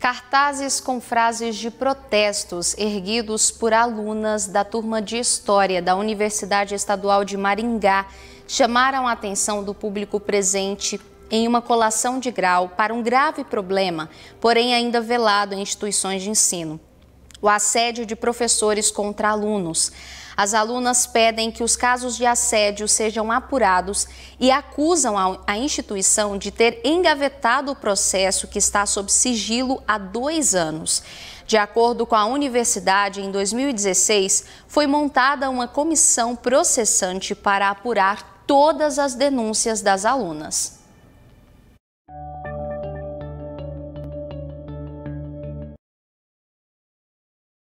Cartazes com frases de protestos erguidos por alunas da turma de História da Universidade Estadual de Maringá chamaram a atenção do público presente em uma colação de grau para um grave problema, porém ainda velado em instituições de ensino: o assédio de professores contra alunos. As alunas pedem que os casos de assédio sejam apurados e acusam a, instituição de ter engavetado o processo que está sob sigilo há dois anos. De acordo com a universidade, em 2016 foi montada uma comissão processante para apurar todas as denúncias das alunas.